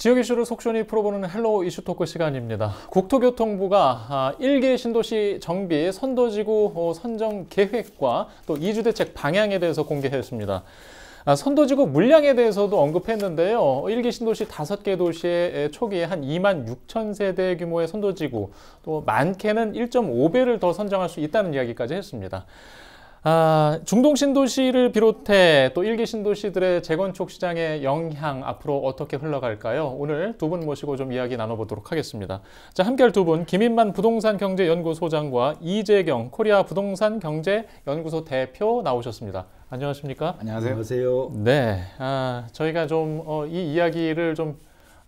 지역 이슈를 속시원히 풀어보는 헬로 우 이슈 토크 시간입니다. 국토교통부가 1개 아, 신도시 정비 선도지구 어, 선정 계획과 또 2주 대책 방향에 대해서 공개했습니다. 아, 선도지구 물량에 대해서도 언급했는데요. 1개 신도시 5개 도시에 초기에 한 2만 6천 세대 규모의 선도지구, 또 많게는 1.5배를 더 선정할 수 있다는 이야기까지 했습니다. 아, 중동 신도시를 비롯해 또 일기 신도시들의 재건축 시장의 영향 앞으로 어떻게 흘러갈까요? 오늘 두 분 모시고 좀 이야기 나눠보도록 하겠습니다. 자, 함께할 두 분 김인만 부동산 경제 연구소장과 이재경 코리아 부동산 경제 연구소 대표 나오셨습니다. 안녕하십니까? 안녕하세요. 네, 아, 저희가 좀이 어, 이야기를 좀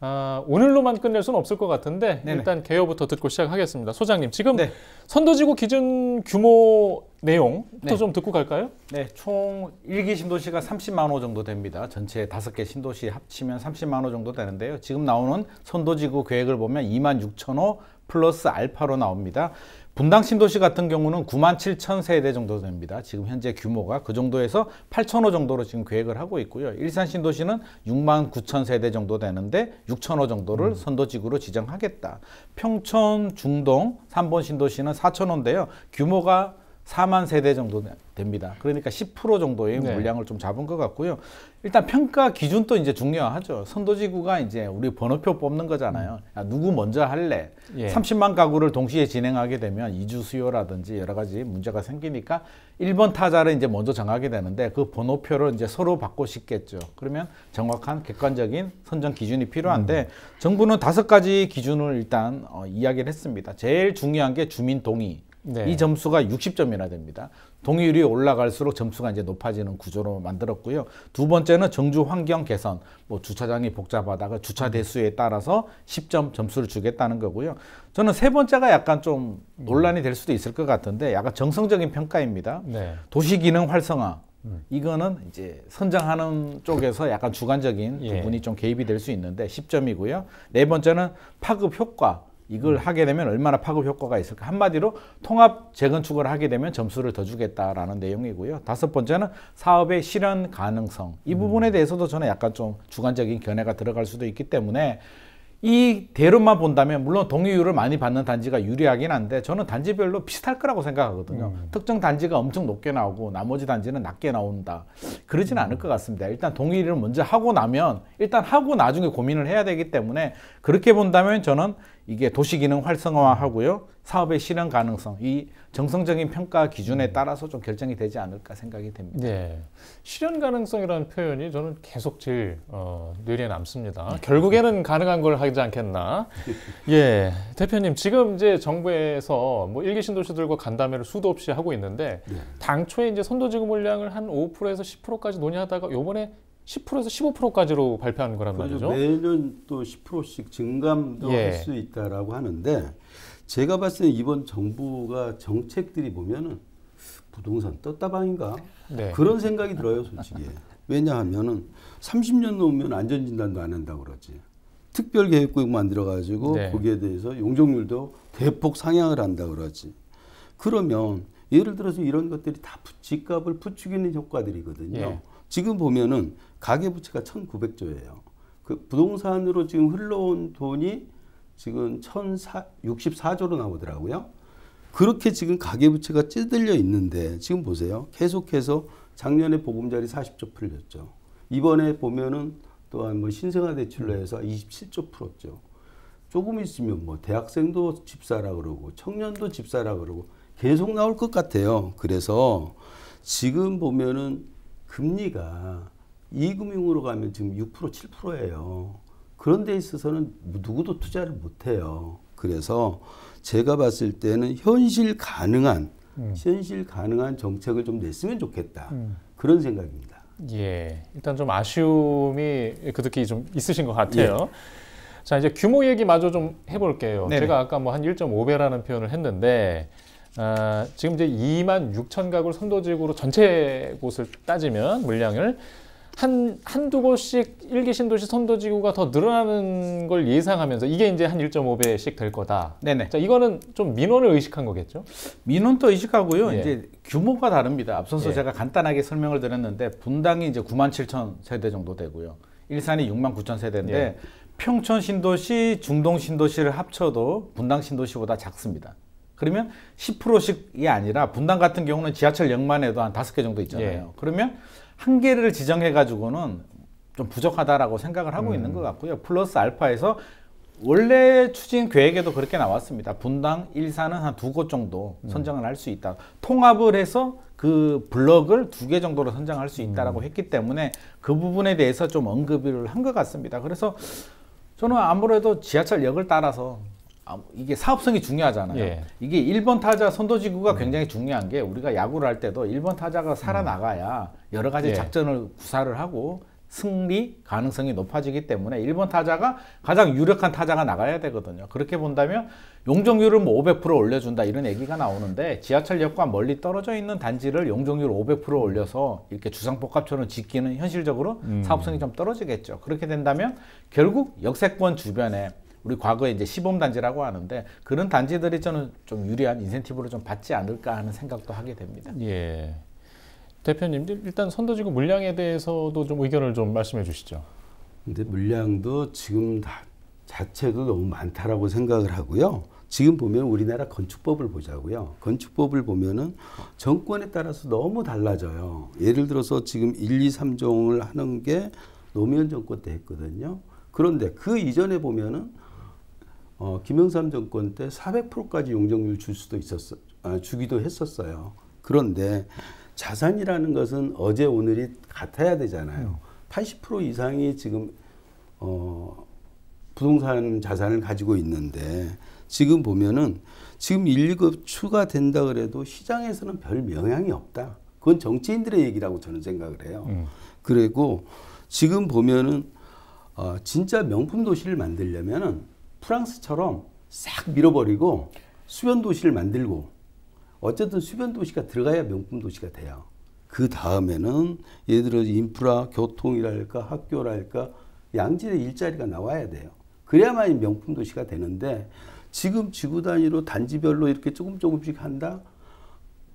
아, 오늘로만 끝낼 수는 없을 것 같은데 네네. 일단 개요부터 듣고 시작하겠습니다. 소장님 지금 네. 선도지구 기준 규모 내용부터 네. 좀 듣고 갈까요? 네, 총 1기 신도시가 30만 호 정도 됩니다. 전체 5개 신도시 합치면 30만 호 정도 되는데요. 지금 나오는 선도지구 계획을 보면 2만 6천 호 플러스 알파로 나옵니다. 분당 신도시 같은 경우는 9만 7천 세대 정도 됩니다. 지금 현재 규모가 그 정도에서 8천 호 정도로 지금 계획을 하고 있고요. 일산 신도시는 6만 9천 세대 정도 되는데 6천 호 정도를 음. 선도지구로 지정하겠다. 평촌 중동 3번 신도시는 4천 호인데요. 규모가 4만 세대 정도 됩니다. 그러니까 10% 정도의 네. 물량을 좀 잡은 것 같고요. 일단 평가 기준도 이제 중요하죠. 선도지구가 이제 우리 번호표 뽑는 거잖아요. 야, 누구 먼저 할래? 예. 30만 가구를 동시에 진행하게 되면 이주 수요라든지 여러 가지 문제가 생기니까 1번 타자를 이제 먼저 정하게 되는데 그 번호표를 이제 서로 받고 싶겠죠. 그러면 정확한 객관적인 선정 기준이 필요한데 음. 정부는 다섯 가지 기준을 일단 어, 이야기를 했습니다. 제일 중요한 게 주민 동의. 네. 이 점수가 60점이나 됩니다. 동률이 올라갈수록 점수가 이제 높아지는 구조로 만들었고요. 두 번째는 정주 환경 개선, 뭐 주차장이 복잡하다가 주차 대수에 따라서 10점 점수를 주겠다는 거고요. 저는 세 번째가 약간 좀 논란이 될 수도 있을 것 같은데 약간 정성적인 평가입니다. 네. 도시 기능 활성화. 음. 이거는 이제 선정하는 쪽에서 약간 주관적인 예. 부분이 예. 좀 개입이 될 수 있는데 10점이고요. 네 번째는 파급 효과. 이걸 하게 되면 얼마나 파급 효과가 있을까. 한마디로 통합 재건축을 하게 되면 점수를 더 주겠다라는 내용이고요. 다섯 번째는 사업의 실현 가능성. 이 부분에 음. 대해서도 저는 약간 좀 주관적인 견해가 들어갈 수도 있기 때문에 이 대로만 본다면 물론 동의율을 많이 받는 단지가 유리하긴 한데 저는 단지별로 비슷할 거라고 생각하거든요. 음. 특정 단지가 엄청 높게 나오고 나머지 단지는 낮게 나온다. 그러진 음. 않을 것 같습니다. 일단 동의율을 먼저 하고 나면 일단 하고 나중에 고민을 해야 되기 때문에 그렇게 본다면 저는 이게 도시기능 활성화하고요. 사업의 실현 가능성, 이 정성적인 평가 기준에 음. 따라서 좀 결정이 되지 않을까 생각이 됩니다. 네. 실현 가능성이라는 표현이 저는 계속 제일 어, 뇌리에 남습니다. 네. 결국에는 가능한 걸 하지 않겠나. 예. 대표님, 지금 이제 정부에서 뭐 일기 신도시들과 간담회를 수도 없이 하고 있는데 네. 당초에 이제 선도지구 물량을 한 5%에서 10%까지 논의하다가 요번에 10%에서 15%까지로 발표한 거란 말이죠. 매년 또 10%씩 증감도 예. 할수 있다라고 하는데 제가 봤을 때 이번 정부가 정책들이 보면은 부동산 떴다방인가 네. 그런 생각이 들어요, 솔직히. 왜냐하면은 30년 넘으면 안전 진단도 안 한다고 그러지. 특별 계획구역 만들어 가지고 네. 거기에 대해서 용적률도 대폭 상향을 한다 그러지. 그러면 예를 들어서 이런 것들이 다 집값을 부추기는 효과들이거든요. 예. 지금 보면은 가계부채가 1,900조예요. 그 부동산으로 지금 흘러온 돈이 지금 1,064조로 나오더라고요. 그렇게 지금 가계부채가 찌들려 있는데 지금 보세요. 계속해서 작년에 보금자리 40조 풀렸죠. 이번에 보면은 또한 뭐 신생아 대출로 해서 27조 풀었죠. 조금 있으면 뭐 대학생도 집사라 그러고 청년도 집사라 그러고 계속 나올 것 같아요. 그래서 지금 보면은 금리가 이금융으로 가면 지금 6% 7%예요. 그런 데 있어서는 누구도 투자를 못해요. 그래서 제가 봤을 때는 현실 가능한 음. 현실 가능한 정책을 좀 냈으면 좋겠다 음. 그런 생각입니다. 예, 일단 좀 아쉬움이 그득히 좀 있으신 것 같아요. 예. 자 이제 규모 얘기마저 좀 해볼게요. 네네. 제가 아까 뭐 한 1.5배라는 표현을 했는데 아, 지금 이제 2만 6천 가구를 선도지구로 전체 곳을 따지면 물량을 한, 한두 곳씩 일기 신도시 선도지구가 더 늘어나는 걸 예상하면서 이게 이제 한 1.5배씩 될 거다. 네네. 자, 이거는 좀 민원을 의식한 거겠죠? 민원도 의식하고요. 예. 이제 규모가 다릅니다. 앞서서 예. 제가 간단하게 설명을 드렸는데 분당이 이제 9만 7천 세대 정도 되고요. 일산이 6만 9천 세대인데 예. 평촌 신도시, 중동 신도시를 합쳐도 분당 신도시보다 작습니다. 그러면 10%씩이 아니라 분당 같은 경우는 지하철역만 해도 한5개 정도 있잖아요. 예. 그러면 한계를 지정해 가지고는 좀 부족하다라고 생각을 하고 음. 있는 것 같고요. 플러스 알파에서 원래 추진 계획에도 그렇게 나왔습니다. 분당 일사는 한 두 곳 정도 음. 선정을 할 수 있다. 통합을 해서 그 블럭을 두 개 정도로 선정할 수 있다라고 음. 했기 때문에 그 부분에 대해서 좀 언급을 한 것 같습니다. 그래서 저는 아무래도 지하철역을 따라서 아, 이게 사업성이 중요하잖아요. 예. 이게 1번 타자 선도지구가 음. 굉장히 중요한 게 우리가 야구를 할 때도 1번 타자가 살아나가야 여러 가지 예. 작전을 구사를 하고 승리 가능성이 높아지기 때문에 1번 타자가 가장 유력한 타자가 나가야 되거든요. 그렇게 본다면 용적률을 뭐 500% 올려준다 이런 얘기가 나오는데 지하철역과 멀리 떨어져 있는 단지를 용적률 500% 올려서 이렇게 주상복합처럼 짓기는 현실적으로 음. 사업성이 좀 떨어지겠죠. 그렇게 된다면 결국 역세권 주변에 우리 과거에 이제 시범 단지라고 하는데 그런 단지들이 저는 좀 유리한 인센티브를 좀 받지 않을까 하는 생각도 하게 됩니다. 예. 대표님 일단 선도지구 물량에 대해서도 좀 의견을 좀 말씀해 주시죠. 근데 물량도 지금 다 자체도 너무 많다라고 생각을 하고요. 지금 보면 우리나라 건축법을 보자고요. 건축법을 보면은 정권에 따라서 너무 달라져요. 예를 들어서 지금 1, 2, 3종을 하는 게 노무현 정권 때 했거든요. 그런데 그 이전에 보면은 어, 김영삼 정권 때 400%까지 용적률 줄 수도 있었어, 아, 주기도 했었어요. 그런데 자산이라는 것은 어제 오늘이 같아야 되잖아요. 80% 음. 이상이 지금 어, 부동산 자산을 가지고 있는데 지금 보면은 지금 1급 추가된다 그래도 시장에서는 별 영향이 없다. 그건 정치인들의 얘기라고 저는 생각을 해요. 음. 그리고 지금 보면은 어, 진짜 명품 도시를 만들려면은 프랑스처럼 싹 밀어버리고 수변 도시를 만들고 어쨌든 수변 도시가 들어가야 명품 도시가 돼요. 그 다음에는 예를 들어 인프라, 교통이랄까, 학교랄까, 양질의 일자리가 나와야 돼요. 그래야만 명품 도시가 되는데 지금 지구 단위로 단지별로 이렇게 조금 조금씩 한다?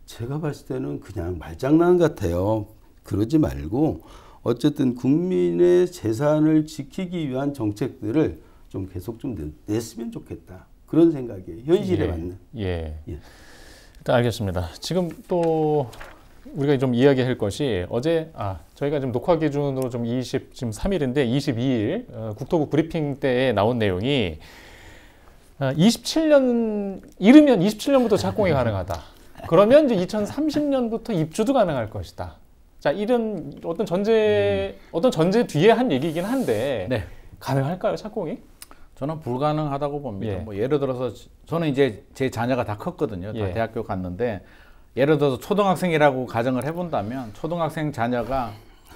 제가 봤을 때는 그냥 말장난 같아요. 그러지 말고 어쨌든 국민의 재산을 지키기 위한 정책들을 좀 계속 좀 냈으면 좋겠다. 그런 생각이 에요 현실에 예, 맞는. 예. 예. 일단 알겠습니다. 지금 또 우리가 좀 이야기할 것이 어제 아 저희가 지금 녹화 기준으로 좀 20, 지금 3일인데 22일 어, 국토부 브리핑 때에 나온 내용이 어, 아, 27년 이르면 27년부터 착공이 가능하다. 그러면 이제 2030년부터 입주도 가능할 것이다. 자 이런 어떤 전제 음. 어떤 전제 뒤에 한 얘기이긴 한데 네. 가능할까요 착공이? 저는 불가능하다고 봅니다. 예. 뭐 예를 들어서 저는 이제 제 자녀가 다 컸거든요. 다 예. 대학교 갔는데 예를 들어서 초등학생이라고 가정을 해본다면 초등학생 자녀가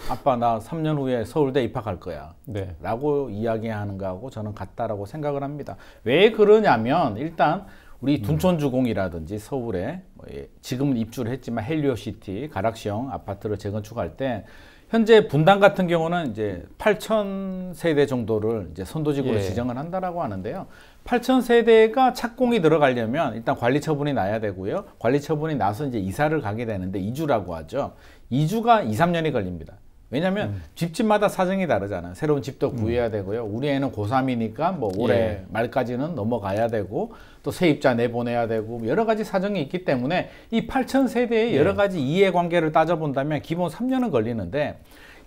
아빠 나 3년 후에 서울대 입학할 거야 네. 라고 이야기하는 거하고 저는 같다라고 생각을 합니다. 왜 그러냐면 일단 우리 음. 둔촌주공이라든지 서울에 뭐 예, 지금은 입주를 했지만 헬리오시티 가락시형 아파트를 재건축할 때 현재 분당 같은 경우는 이제 8천 세대 정도를 이제 선도지구로 예. 지정을 한다라고 하는데요. 8천 세대가 착공이 들어가려면 일단 관리 처분이 나야 되고요. 관리 처분이 나서 이제 이사를 가게 되는데 이주라고 하죠. 이주가 2, 3년이 걸립니다. 왜냐하면 음. 집집마다 사정이 다르잖아요. 새로운 집도 음. 구해야 되고요. 우리 애는 고3이니까 뭐 올해 예. 말까지는 넘어가야 되고 또 세입자 내보내야 되고 뭐 여러 가지 사정이 있기 때문에 이 8천 세대의 예. 여러 가지 이해관계를 따져본다면 기본 3년은 걸리는데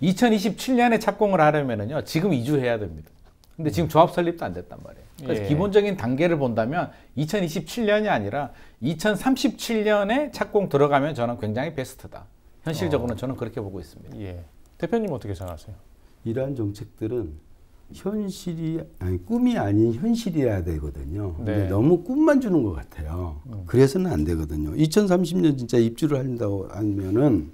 2027년에 착공을 하려면은요 지금 이주해야 됩니다. 근데 지금 음. 조합 설립도 안 됐단 말이에요. 그래서 예. 기본적인 단계를 본다면 2027년이 아니라 2037년에 착공 들어가면 저는 굉장히 베스트다. 현실적으로는 어. 저는 그렇게 보고 있습니다. 예. 대표님 어떻게 생각하세요? 이러한 정책들은 현실이 아니 꿈이 아닌 현실이어야 되거든요. 네. 근데 너무 꿈만 주는 것 같아요. 음. 그래서는 안 되거든요. 2030년 진짜 입주를 한다고 하면은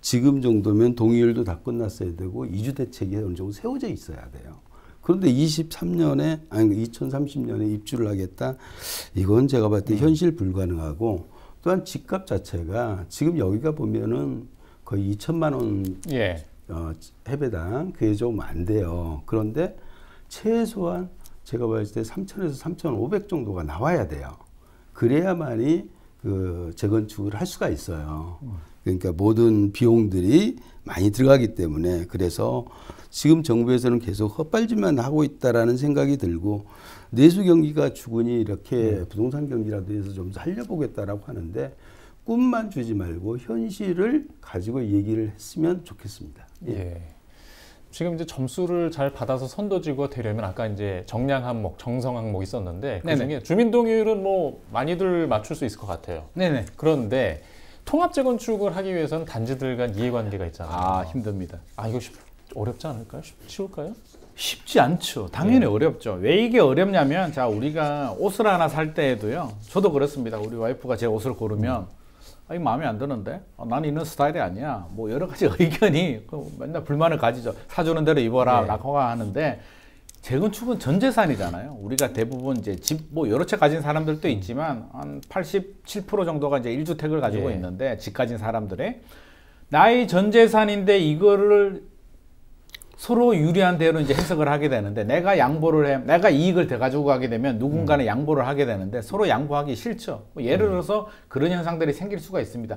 지금 정도면 동의율도 다 끝났어야 되고 이주 대책이 어느 정도 세워져 있어야 돼요. 그런데 23년에 아니 2030년에 그러니까 입주를 하겠다. 이건 제가 봤을 때 음. 현실 불가능하고 또한 집값 자체가 지금 여기가 보면은 거의 2천만 원 예. 어, 해배당 그게 좀 안 돼요. 그런데 최소한 제가 봤을 때 3천에서 3,500 정도가 나와야 돼요. 그래야만이 그 재건축을 할 수가 있어요. 그러니까 모든 비용들이 많이 들어가기 때문에 그래서 지금 정부에서는 계속 헛발질만 하고 있다라는 생각이 들고 내수 경기가 죽으니 이렇게 네. 부동산 경기라도 해서 좀 살려보겠다라고 하는데 꿈만 주지 말고 현실을 가지고 얘기를 했으면 좋겠습니다. 예. 지금 이제 점수를 잘 받아서 선도지구가 되려면 아까 이제 정량 항목, 정성 항목 있었는데 그 중에 주민동의율은 뭐 많이들 맞출 수 있을 것 같아요. 네네. 그런데 통합 재건축을 하기 위해서는 단지들 간 이해관계가 있잖아요. 아 힘듭니다. 아 이거 쉽, 어렵지 않을까요? 쉽, 쉬울까요? 쉽지 않죠. 당연히 네. 어렵죠. 왜 이게 어렵냐면 자 우리가 옷을 하나 살 때에도요. 저도 그렇습니다. 우리 와이프가 제 옷을 고르면 음. 아, 이 마음에 안 드는데? 아, 나는 이런 스타일이 아니야. 뭐 여러 가지 의견이 그 맨날 불만을 가지죠. 사주는 대로 입어라 네. 라고 하는데 재건축은 전 재산이잖아요. 우리가 대부분 이제 집 뭐 여러 채 가진 사람들도 음. 있지만 한 87% 정도가 이제 1주택을 가지고 네. 있는데 집 가진 사람들의 나의 전 재산인데 이거를 서로 유리한 대로 이제 해석을 하게 되는데 내가 양보를 해 내가 이익을 돼 가지고 가게 되면 누군가는 음. 양보를 하게 되는데 서로 양보하기 싫죠. 뭐 예를 음. 들어서 그런 현상들이 생길 수가 있습니다.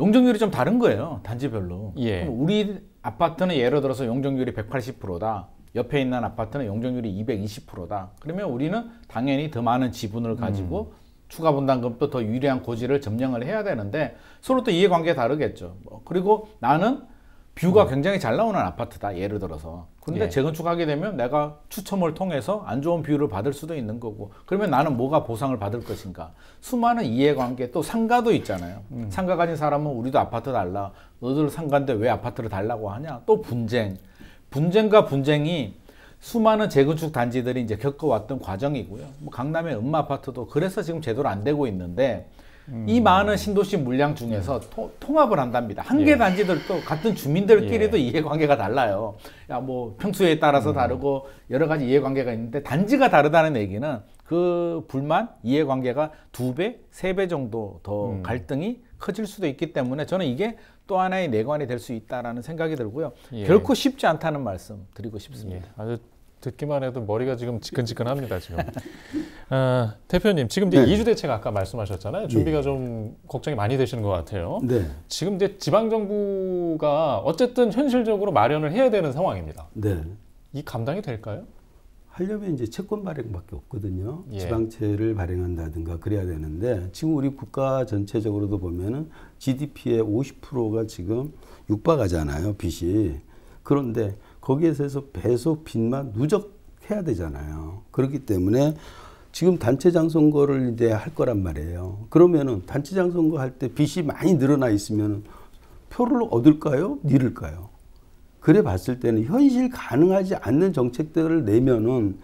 용적률이 좀 다른 거예요. 단지별로. 예. 우리 아파트는 예를 들어서 용적률이 180%다. 옆에 있는 아파트는 용적률이 220%다. 그러면 우리는 당연히 더 많은 지분을 가지고 음. 추가 분담금도 더 유리한 고지를 점령을 해야 되는데 서로 또 이해관계 다르겠죠. 뭐 그리고 나는 뷰가 음. 굉장히 잘 나오는 아파트다 예를 들어서 근데 예. 재건축하게 되면 내가 추첨을 통해서 안 좋은 뷰를 받을 수도 있는 거고 그러면 나는 뭐가 보상을 받을 것인가 수많은 이해관계 또 상가도 있잖아요 음. 상가 가진 사람은 우리도 아파트 달라 너들 상가인데 왜 아파트를 달라고 하냐 또 분쟁 분쟁과 분쟁이 수많은 재건축 단지들이 이제 겪어왔던 과정이고요 뭐 강남의 음마 아파트도 그래서 지금 제대로 안 되고 있는데 음. 이 많은 신도시 물량 중에서 예. 토, 통합을 한답니다. 한개 예. 단지들도 같은 주민들끼리도 예. 이해관계가 달라요. 야 뭐 평수에 따라서 음. 다르고 여러 가지 이해관계가 있는데 단지가 다르다는 얘기는 그 불만 이해관계가 두 배, 세 배 정도 더 음. 갈등이 커질 수도 있기 때문에 저는 이게 또 하나의 내관이 될 수 있다라는 생각이 들고요. 예. 결코 쉽지 않다는 말씀 드리고 싶습니다. 예. 아주 듣기만 해도 머리가 지금 지끈지끈합니다 지금. 어, 대표님 지금 이제 네. 2주 대책 아까 말씀하셨잖아요. 준비가 네. 좀 걱정이 많이 되시는 것 같아요. 네. 지금 이제 지방 정부가 어쨌든 현실적으로 마련을 해야 되는 상황입니다. 네. 이 감당이 될까요? 하려면 이제 채권 발행밖에 없거든요. 예. 지방채를 발행한다든가 그래야 되는데 지금 우리 국가 전체적으로도 보면은 GDP의 50%가 지금 육박하잖아요, 빚이. 그런데 거기에서 해서 배속 빚만 누적해야 되잖아요. 그렇기 때문에 지금 단체장 선거를 이제 할 거란 말이에요. 그러면은 단체장 선거 할때 빚이 많이 늘어나 있으면 표를 얻을까요? 잃을까요? 그래 봤을 때는 현실 가능하지 않는 정책들을 내면은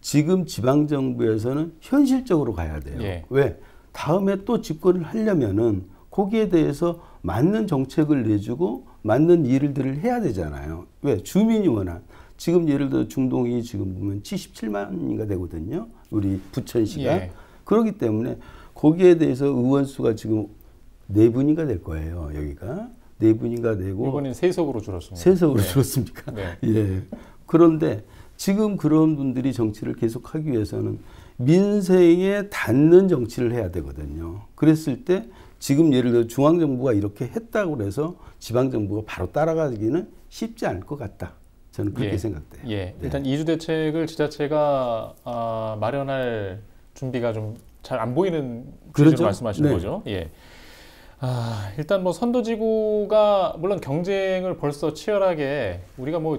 지금 지방정부에서는 현실적으로 가야 돼요. 예. 왜? 다음에 또 집권을 하려면은 거기에 대해서 맞는 정책을 내주고 맞는 일들을 해야 되잖아요. 왜? 주민이 원한. 지금 예를 들어 중동이 지금 보면 77만인가 되거든요. 우리 부천시가. 예. 그렇기 때문에 거기에 대해서 의원 수가 지금 네 분인가 될 거예요. 여기가 네 분인가 되고 이번엔 세석으로 줄었습니다. 세석으로 네. 줄었습니까? 네. 예. 그런데 지금 그런 분들이 정치를 계속하기 위해서는 민생에 닿는 정치를 해야 되거든요. 그랬을 때 지금 예를 들어 중앙정부가 이렇게 했다고 해서 지방정부가 바로 따라가기는 쉽지 않을 것 같다. 저는 그렇게 예. 생각돼요. 예. 네. 일단 이주 대책을 지자체가 아, 마련할 준비가 좀 잘 안 보이는 그렇죠? 말씀하시는 네. 거죠. 예. 아, 일단 뭐 선도지구가 물론 경쟁을 벌써 치열하게 우리가 뭐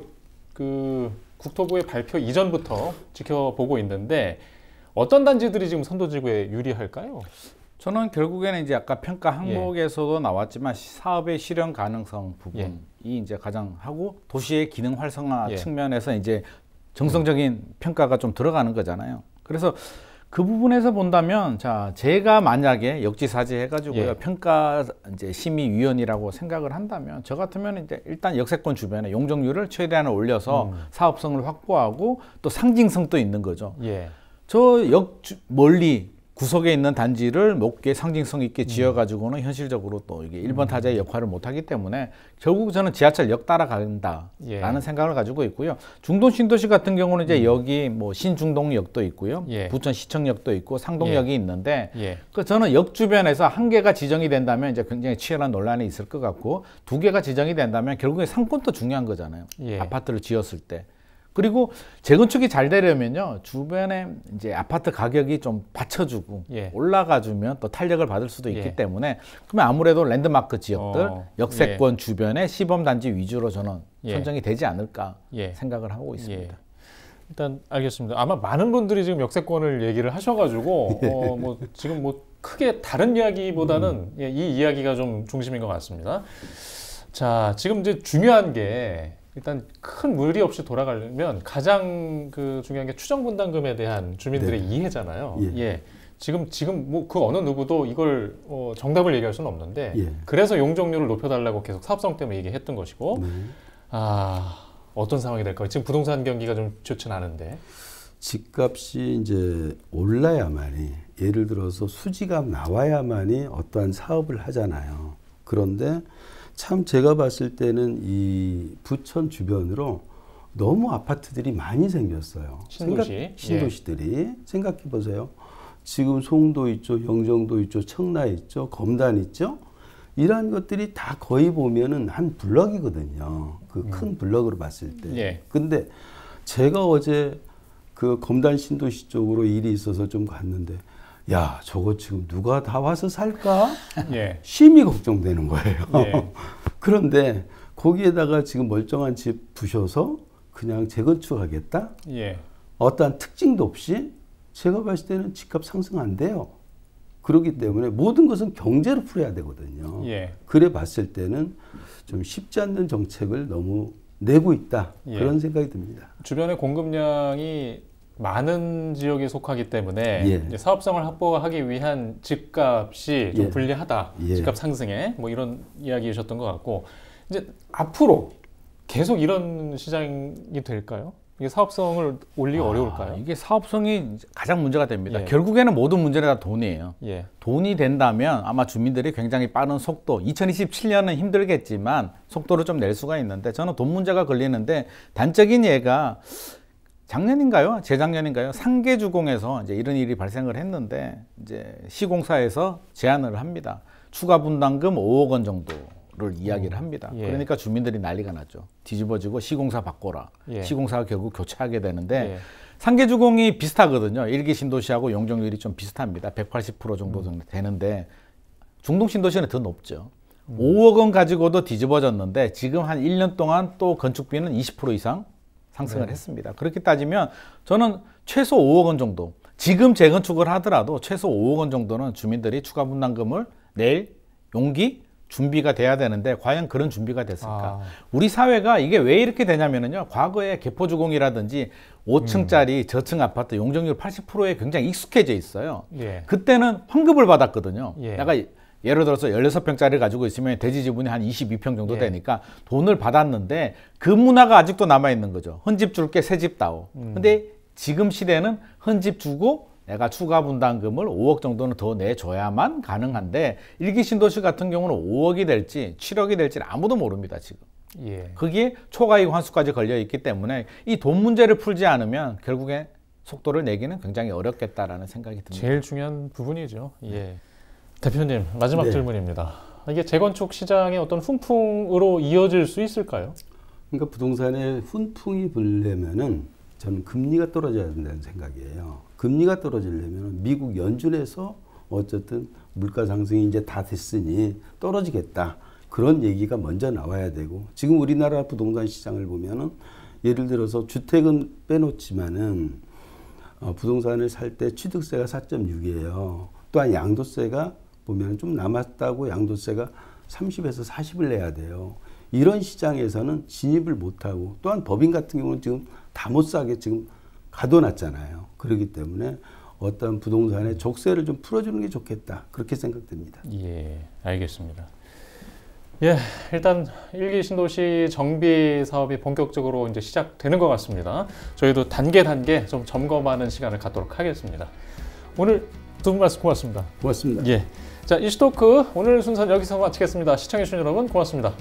그 국토부의 발표 이전부터 지켜보고 있는데 어떤 단지들이 지금 선도지구에 유리할까요? 저는 결국에는 이제 아까 평가 항목에서도 예. 나왔지만 사업의 실현 가능성 부분이 예. 이제 가장 하고 도시의 기능 활성화 예. 측면에서 이제 정성적인 평가가 좀 들어가는 거잖아요. 그래서 그 부분에서 본다면 자 제가 만약에 역지사지 해가지고요 예. 평가 이제 심의위원이라고 생각을 한다면 저 같으면 이제 일단 역세권 주변에 용적률을 최대한 올려서 음. 사업성을 확보하고 또 상징성도 있는 거죠. 예. 저역 멀리 구석에 있는 단지를 높게 상징성 있게 지어가지고는 현실적으로 또 이게 1번 타자의 역할을 못하기 때문에 결국 저는 지하철역 따라간다라는 예. 생각을 가지고 있고요. 중동 신도시 같은 경우는 이제 음. 여기 뭐 신중동역도 있고요. 예. 부천시청역도 있고 상동역이 예. 있는데 예. 그 저는 역 주변에서 한 개가 지정이 된다면 이제 굉장히 치열한 논란이 있을 것 같고 두 개가 지정이 된다면 결국에 상권도 중요한 거잖아요. 예. 아파트를 지었을 때. 그리고 재건축이 잘 되려면요 주변에 이제 아파트 가격이 좀 받쳐주고 예. 올라가주면 또 탄력을 받을 수도 있기 예. 때문에 그러면 아무래도 랜드마크 지역들 어, 예. 역세권 예. 주변에 시범단지 위주로 저는 예. 선정이 되지 않을까 예. 생각을 하고 있습니다. 일단 알겠습니다. 아마 많은 분들이 지금 역세권을 얘기를 하셔가지고 어, 뭐 지금 뭐 크게 다른 이야기보다는 음. 이 이야기가 좀 중심인 것 같습니다. 자 지금 이제 중요한 게 일단 큰 무리 없이 돌아가려면 가장 그 중요한 게 추정 분담금에 대한 주민들의 네. 이해잖아요. 예. 예. 지금 지금 뭐 그 어느 누구도 이걸 어, 정답을 얘기할 수는 없는데 예. 그래서 용적률을 높여달라고 계속 사업성 때문에 얘기했던 것이고 네. 아 어떤 상황이 될까? 요 지금 부동산 경기가 좀 좋진 않은데 집값이 이제 올라야만이 예를 들어서 수지가 나와야만이 어떠한 사업을 하잖아요. 그런데 참 제가 봤을 때는 이 부천 주변으로 너무 아파트들이 많이 생겼어요. 신도시. 예. 신도시들이. 예. 생각해 보세요. 지금 송도 있죠, 영정도 있죠, 청라 있죠, 검단 있죠. 이러한 것들이 다 거의 보면은 한 블럭이거든요. 그큰 음. 블럭으로 봤을 때. 예. 근데 제가 어제 그 검단 신도시 쪽으로 일이 있어서 좀 갔는데 야, 저거 지금 누가 다 와서 살까? 예. 심히 걱정되는 거예요. 예. 그런데 거기에다가 지금 멀쩡한 집 부셔서 그냥 재건축하겠다? 예. 어떠한 특징도 없이 제가 봤을 때는 집값 상승 안 돼요. 그렇기 때문에 모든 것은 경제로 풀어야 되거든요. 예. 그래 봤을 때는 좀 쉽지 않는 정책을 너무 내고 있다. 예. 그런 생각이 듭니다. 주변의 공급량이 많은 지역에 속하기 때문에 예. 사업성을 확보하기 위한 집값이 예. 좀 불리하다. 예. 집값 상승에 뭐 이런 이야기이셨던 것 같고 이제 앞으로 계속 이런 시장이 될까요? 이게 사업성을 올리기 아, 어려울까요? 이게 사업성이 가장 문제가 됩니다. 예. 결국에는 모든 문제가 돈이에요. 예. 돈이 된다면 아마 주민들이 굉장히 빠른 속도, 2027년은 힘들겠지만 속도를 좀 낼 수가 있는데 저는 돈 문제가 걸리는데 단적인 예가 작년인가요? 재작년인가요? 상계주공에서 이제 이런 일이 발생을 했는데 이제 시공사에서 제안을 합니다. 추가 분담금 5억 원 정도를 이야기를 음. 합니다. 예. 그러니까 주민들이 난리가 났죠. 뒤집어지고 시공사 바꿔라. 예. 시공사가 결국 교체하게 되는데 예. 상계주공이 비슷하거든요. 일기 신도시하고 용적률이 좀 비슷합니다. 180% 정도 음. 되는데 중동 신도시는 더 높죠. 음. 5억 원 가지고도 뒤집어졌는데 지금 한 1년 동안 또 건축비는 20% 이상 상승을 네. 했습니다. 그렇게 따지면 저는 최소 5억 원 정도 지금 재건축을 하더라도 최소 5억 원 정도는 주민들이 추가 분담금을 낼 용기 준비가 돼야 되는데 과연 그런 준비가 됐을까? 아. 우리 사회가 이게 왜 이렇게 되냐면요 과거에 개포주공이라든지 5층짜리 음. 저층 아파트 용적률 80%에 굉장히 익숙해져 있어요. 예. 그때는 환급을 받았거든요. 예. 내가 예를 들어서 16평짜리 를 가지고 있으면 대지 지분이 한 22평 정도 예. 되니까 돈을 받았는데 그 문화가 아직도 남아 있는 거죠. 헌집 줄게 새집따오 음. 근데 지금 시대는 헌집 주고 내가 추가 분담금을 5억 정도는 더 내줘야만 가능한데 일기 신도시 같은 경우는 5억이 될지 7억이 될지 아무도 모릅니다 지금. 예. 거기에 초과이익 환수까지 걸려 있기 때문에 이 돈 문제를 풀지 않으면 결국에 속도를 내기는 굉장히 어렵겠다라는 생각이 듭니다. 제일 중요한 부분이죠. 예. 대표님 마지막 네. 질문입니다. 이게 재건축 시장의 어떤 훈풍으로 이어질 수 있을까요? 그러니까 부동산에 훈풍이 불려면은 저는 금리가 떨어져야 된다는 생각이에요. 금리가 떨어지려면 미국 연준에서 어쨌든 물가 상승이 이제 다 됐으니 떨어지겠다. 그런 얘기가 먼저 나와야 되고 지금 우리나라 부동산 시장을 보면은 예를 들어서 주택은 빼놓지만은 어, 부동산을 살 때 취득세가 4.6이에요. 또한 양도세가 보면 좀 남았다고 양도세가 30에서 40을 내야 돼요. 이런 시장에서는 진입을 못하고 또한 법인 같은 경우는 지금 다 못 사게 지금 가둬놨잖아요. 그렇기 때문에 어떤 부동산의 적세를 좀 풀어주는 게 좋겠다. 그렇게 생각됩니다. 예, 알겠습니다. 예, 일단 일기 신도시 정비 사업이 본격적으로 이제 시작되는 것 같습니다. 저희도 단계 단계 좀 점검하는 시간을 갖도록 하겠습니다. 오늘 두 분 말씀 고맙습니다. 고맙습니다. 예. 자, 이슈토크 오늘 순서는 여기서 마치겠습니다. 시청해주신 여러분 고맙습니다.